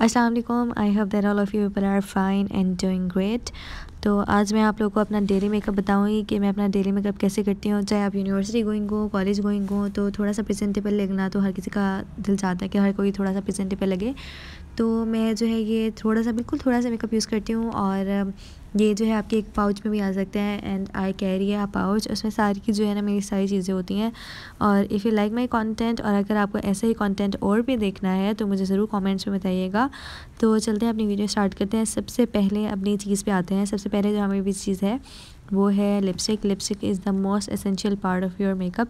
Assalamualaikum I hope that all of you people are fine and doing great तो आज मैं आप लोगों को अपना डेली मेकअप बताऊँगी कि मैं अपना डेली मेकअप कैसे करती हूँ चाहे आप यूनिवर्सिटी गोइंग हो कॉलेज गोइंग हो तो थोड़ा सा प्रेजेंटेबल लगना तो हर किसी का दिल चाहता है कि हर कोई थोड़ा सा प्रेजेंटेबल लगे तो मैं जो है ये थोड़ा सा बिल्कुल थोड़ा सा मेकअप यूज़ करती हूँ और ये जो है आपके एक पाउच में भी आ सकते हैं एंड आई कैरी है पाउच उसमें सारी की जो है ना मेरी सारी चीज़ें होती हैं और if you like my content और अगर आपको ऐसा ही कंटेंट और भी देखना है तो मुझे ज़रूर कमेंट्स में बताइएगा तो चलते हैं अपनी वीडियो स्टार्ट करते हैं सबसे पहले अपनी चीज़ पे आते हैं सबसे सबसे पहले जो हमें भी चीज़ है वो है lipstick lipstick is the most essential part of your makeup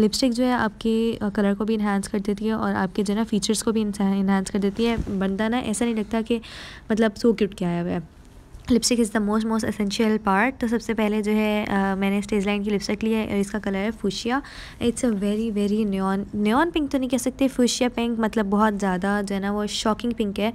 lipstick जो है आपके कलर को भी इन्हांस कर देती है और आपके जो है ना फीचर्स को भी इन्हांस कर देती है बंदा ना ऐसा नहीं लगता कि मतलब सो क्यूट क्या है वह lipstick is the most most essential part तो सबसे पहले जो है आ, मैंने स्टेज लाइन की लिपस्टिक ली है और इसका कलर है fuchsia it's a very very neon neon pink तो नहीं कह सकते फुशिया पिंक मतलब बहुत ज़्यादा जो है ना वो शॉकिंग पिंक है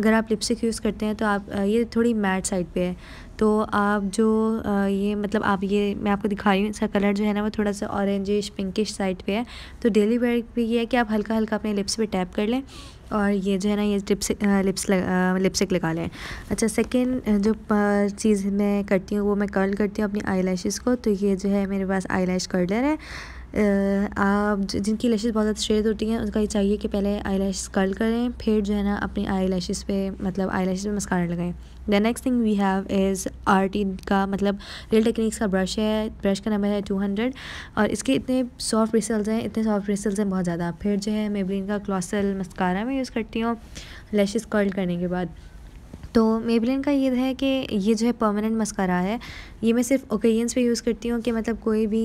अगर आप लिपस्टिक यूज़ करते हैं तो आप ये थोड़ी मैट साइड पर है तो आप जो आ, ये मतलब आप ये मैं आपको दिखा रही हूँ इसका कलर जो है ना वो थोड़ा सा ऑरेंजिश पिंकिश साइड पे है तो डेली वेयर पे ये है कि आप हल्का हल्का अपने लिप्स पे टैप कर लें और ये जो है ना ये लिप्स लिप्स लिपस्टिक लगा लें अच्छा सेकेंड जो चीज़ मैं करती हूँ वो मैं कर्ल करती हूँ अपनी आई को तो ये जो है मेरे पास आई लैश कर्लर है आप जिनकी लैशेज़ बहुत ज़्यादा स्ट्रेट होती हैं उनका ये चाहिए कि पहले आई लैश कर्ल करें फिर जो है ना अपनी आई लैशेज़ पर मतलब आई लैशेज़ पर मस्कारा लगाएं the next thing we have is art का मतलब रियल टेक्निक्स का ब्रश है ब्रश का नंबर है टू हंड्रेड और इसके इतने सॉफ्ट ब्रिसल्स हैं इतने सॉफ्ट ब्रिसल्स हैं बहुत ज़्यादा फिर जो है मेबलिन का क्लॉसल मस्कारा मैं यूज़ करती हूँ लैशेज़ कर्ल करने के बाद तो मेबलिन का ये है कि ये जो है परमानेंट मस्करा है ये मैं सिर्फ ओकेजन्स पे यूज़ करती हूँ कि मतलब कोई भी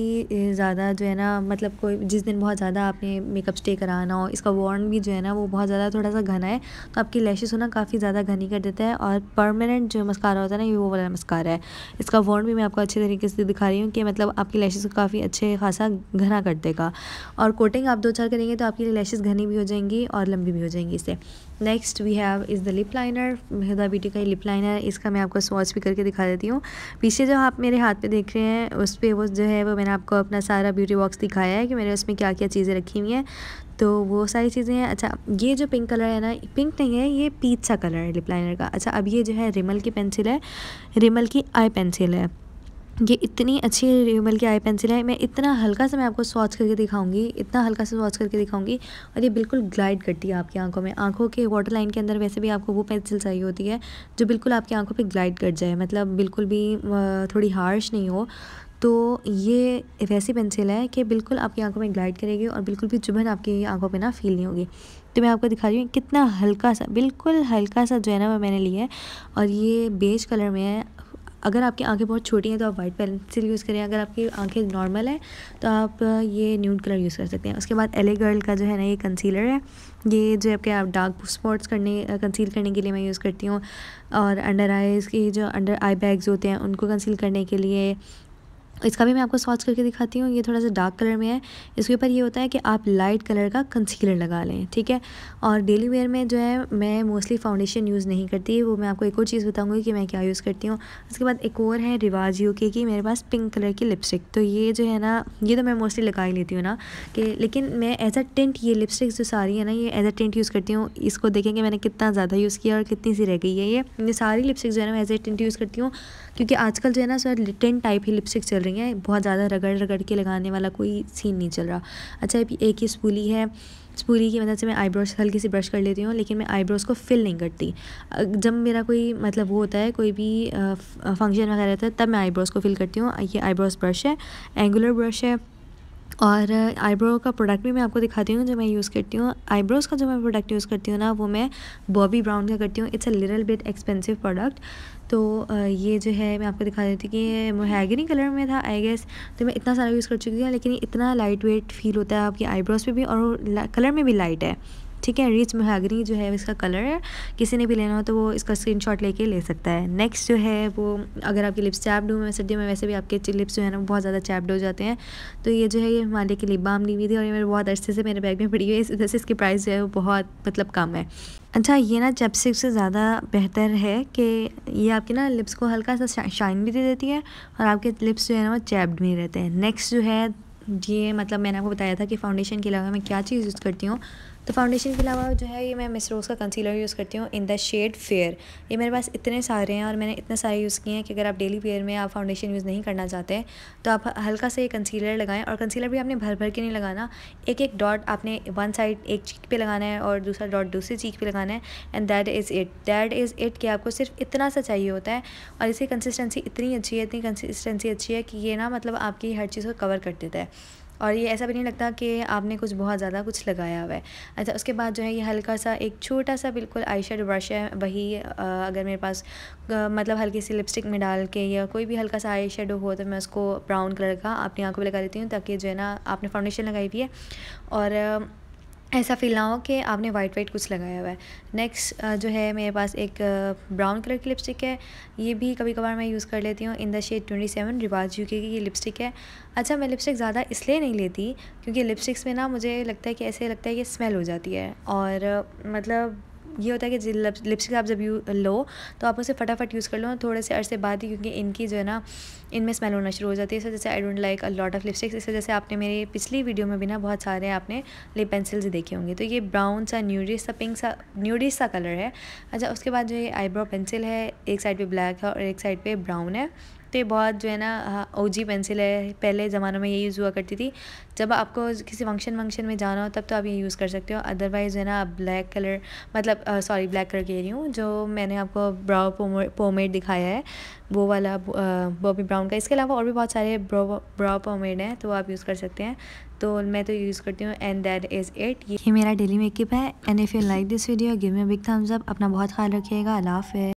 ज़्यादा जो है ना मतलब कोई जिस दिन बहुत ज़्यादा आपने मेकअप स्टे कराना हो इसका वॉर्न भी जो है ना वो बहुत ज़्यादा थोड़ा सा घना है तो आपकी लैशेस होना काफ़ी ज़्यादा घनी कर देता है और परमानेंट जो मस्कारा होता है ना ये वो वाला मस्कारा है इसका वॉर्न भी मैं आपको अच्छे तरीके से दिखा रही हूँ कि मतलब आपकी लैशेज़ को काफ़ी अच्छे खासा घना कर देगा और कोटिंग आप दो चार करेंगे तो आपकी लैशेज़ घनी भी हो जाएंगी और लंबी भी हो जाएंगी इससे next we have is the lip liner Huda beauty का ही लिप लाइनर इसका मैं आपको स्वॉच भी करके दिखा देती हूँ पीछे जो आप मेरे हाथ पे देख रहे हैं उस पर वो जो है वो मैंने आपको अपना सारा ब्यूटी बॉक्स दिखाया है कि मैंने उसमें क्या क्या चीज़ें रखी हुई हैं तो वो सारी चीज़ें हैं अच्छा ये जो पिंक कलर है ना पिंक नहीं है ये पीच सा कलर है लिप लाइनर का अच्छा अब ये जो है रिमल की पेंसिल है रिमल की आई पेंसिल है ये इतनी अच्छी रिमल की आई पेंसिल है मैं इतना हल्का सा मैं आपको स्वाच करके दिखाऊंगी इतना हल्का सा स्वाच करके दिखाऊंगी और ये बिल्कुल ग्लाइड करती है आपकी आंखों में आंखों के वाटर लाइन के अंदर वैसे भी आपको वो पेंसिल चाहिए होती है जो बिल्कुल आपकी आंखों पे ग्लाइड कर जाए मतलब बिल्कुल भी थोड़ी हार्श नहीं हो तो ये वैसी पेंसिल है कि बिल्कुल आपकी आंखों में ग्लाइड करेगी और बिल्कुल भी चुभन आपकी आंखों पे ना फील नहीं होगी तो मैं आपको दिखा रही हूँ कितना हल्का सा बिल्कुल हल्का सा जो है ना वो मैंने लिया है और ये बेज कलर में है अगर आपकी आंखें बहुत छोटी हैं तो आप वाइट पेंसिल यूज़ करें अगर आपकी आंखें नॉर्मल हैं तो आप ये न्यूड कलर यूज़ कर सकते हैं उसके बाद एले गर्ल का जो है ना ये कंसीलर है ये जो आपके आप डार्क स्पॉट्स करने कंसील करने के लिए मैं यूज़ करती हूँ और अंडर आईज़ के जो अंडर आई बैग्स होते हैं उनको कंसील करने के लिए इसका भी मैं आपको सॉच करके दिखाती हूँ ये थोड़ा सा डार्क कलर में है इसके ऊपर ये होता है कि आप लाइट कलर का कंसीलर लगा लें ठीक है और डेली वेयर में जो है मैं मोस्टली फाउंडेशन यूज़ नहीं करती वो मैं आपको एक और चीज़ बताऊँगी कि मैं क्या यूज़ करती हूँ उसके बाद एक और है रिवाज यू के मेरे पास पिंक कलर की लिपस्टिक तो ये जो है ना ये तो मैं मोस्टली लगा ही लेती हूँ ना कि लेकिन मैं एज अ टेंट ये लिपस्टिक जो सारी है ना ये एज अ टेंट यूज़ करती हूँ इसको देखेंगे मैंने कितना ज़्यादा यूज़ किया और कितनी सी रह गई है ये सारी लिपस्टिक जो है ना एज ए टेंट यूज़ करती हूँ क्योंकि आजकल जो है ना सर टेंट टाइप ही लिपस्टिक चल रही हैं बहुत ज़्यादा रगड़ रगड़ के लगाने वाला कोई सीन नहीं चल रहा अच्छा अभी एक ही स्पूली है स्पूली की मदद मतलब से मैं आईब्रोज हल्की सी ब्रश कर लेती हूँ लेकिन मैं आईब्रोज को फिल नहीं करती जब मेरा कोई मतलब वो होता है कोई भी फंक्शन वगैरह रहता है तब मैं आईब्रोज को फिल करती हूँ ये आईब्रोज ब्रश है एंगुलर ब्रश है और आईब्रो का प्रोडक्ट भी मैं आपको दिखाती हूँ जो मैं यूज़ करती हूँ आईब्रोज़ का जो मैं प्रोडक्ट यूज़ करती हूँ ना वो मैं बॉबी ब्राउन का करती हूँ इट्स तो, a little bit expensive product तो ये जो है मैं आपको दिखा देती कि ये मोहैगनी कलर में था आई गेस तो मैं इतना सारा यूज़ कर चुकी हूँ लेकिन इतना लाइट वेट फील होता है आपकी आईब्रोज़ पर भी और कलर में भी लाइट है ठीक है रिच महागरी जो है इसका कलर है किसी ने भी लेना हो तो वो इसका स्क्रीन शॉट लेके ले सकता है नेक्स्ट जो है वो अगर आपकी लिप्स चैप्ड हुए सर्दियों में वैसे भी आपके लिप्स जो है ना बहुत ज़्यादा चैप्ड हो जाते हैं तो ये जो है ये हिमालय की लिप बाम ली हुई थी और ये मेरे बहुत अच्छे से मेरे बैग में पड़ी हुई है इस वजह से इसकी प्राइस जो है वो बहुत मतलब कम है अच्छा ये ना चैपस्टिक से ज़्यादा बेहतर है कि ये आपके ना लिप्स को हल्का सा शाइन भी दे देती है और आपके लिप्स जो है ना वो चैप्ड नहीं रहते हैं नेक्स्ट जो है ये मतलब मैंने आपको बताया था कि फाउंडेशन के अलावा मैं क्या चीज़ यूज़ करती हूँ तो फाउंडेशन के अलावा जो है ये मैं रोज़ का कंसीलर यूज़ करती हूँ इन द शेड फेयर ये मेरे पास इतने सारे हैं और मैंने इतने सारे यूज़ किए हैं कि अगर आप डेली वेयर में आप फाउंडेशन यूज़ नहीं करना चाहते तो आप हल्का से कंसीलर लगाएं और कंसीलर भी आपने भर भर के नहीं लगाना एक एक डॉट आपने वन साइड एक चीक पर लगाना है और दूसरा डॉट दूसरी चीक पर लगाना है and that is it that is it कि आपको सिर्फ इतना सा चाहिए होता है और इसकी कंसिस्टेंसी इतनी अच्छी है इतनी कंसिस्टेंसी अच्छी है कि ये ना मतलब आपकी हर चीज़ को कवर कर देता है और ये ऐसा भी नहीं लगता कि आपने कुछ बहुत ज़्यादा कुछ लगाया हुआ है अच्छा उसके बाद जो है ये हल्का सा एक छोटा सा बिल्कुल आई ब्रश है वही अगर मेरे पास मतलब हल्की सी लिपस्टिक में डाल के या कोई भी हल्का सा आई हो तो मैं उसको ब्राउन कलर का अपनी आँखों पर लगा देती हूँ ताकि जो है ना आपने फाउंडेशन लगाई हुई है और ऐसा फील ना हो कि आपने वाइट वाइट कुछ लगाया हुआ है नेक्स्ट जो है मेरे पास एक ब्राउन कलर की लिपस्टिक है ये भी कभी कभार मैं यूज़ कर लेती हूँ in the shade twenty seven Rivaj UK ये लिपस्टिक है अच्छा मैं लिपस्टिक ज़्यादा इसलिए नहीं लेती क्योंकि लिपस्टिक्स में ना मुझे लगता है कि ऐसे लगता है कि स्मेल हो जाती है और मतलब ये होता है कि लिपस्टिक आप जब यू लो तो आप उसे फटाफट यूज़ कर लो थोड़े से अरसे बाद ही क्योंकि इनकी जो है ना इनमें स्मेल होना शुरू हो जाती है इस वजह से I don't like a lot of lipsticks इस वजह से आपने मेरी पिछली वीडियो में भी ना बहुत सारे आपने लिप पेंसिल्स देखे होंगे तो ये ब्राउन सा न्यूडिस सा पिंक सा न्यूडिस सा कलर है अच्छा उसके बाद जो ये आईब्रो पेंसिल है एक साइड पर ब्लैक है और एक साइड पर ब्राउन है सकते बहुत जो है ना ओजी पेंसिल है पहले ज़मानों में ये यूज़ हुआ करती थी जब आपको किसी फंक्शन वंक्शन में जाना हो तब तो आप ये यूज़ कर सकते हो अदरवाइज़ जो है ना आप ब्लैक कलर मतलब सॉरी ब्लैक कलर कह रही हूँ जो मैंने आपको ब्राउ पोमेड दिखाया है वो वाला बॉबी ब्राउन का इसके अलावा और भी बहुत सारे ब्राउ ब्राउ पोमेड हैं तो आप यूज़ कर सकते हैं तो मैं तो यूज़ करती हूँ एंड दैट इज़ इट ये मेरा डेली मेकअप है and if you like this video give me big thumbs up अपना बहुत ख्याल रखिएगा अलाफ़ है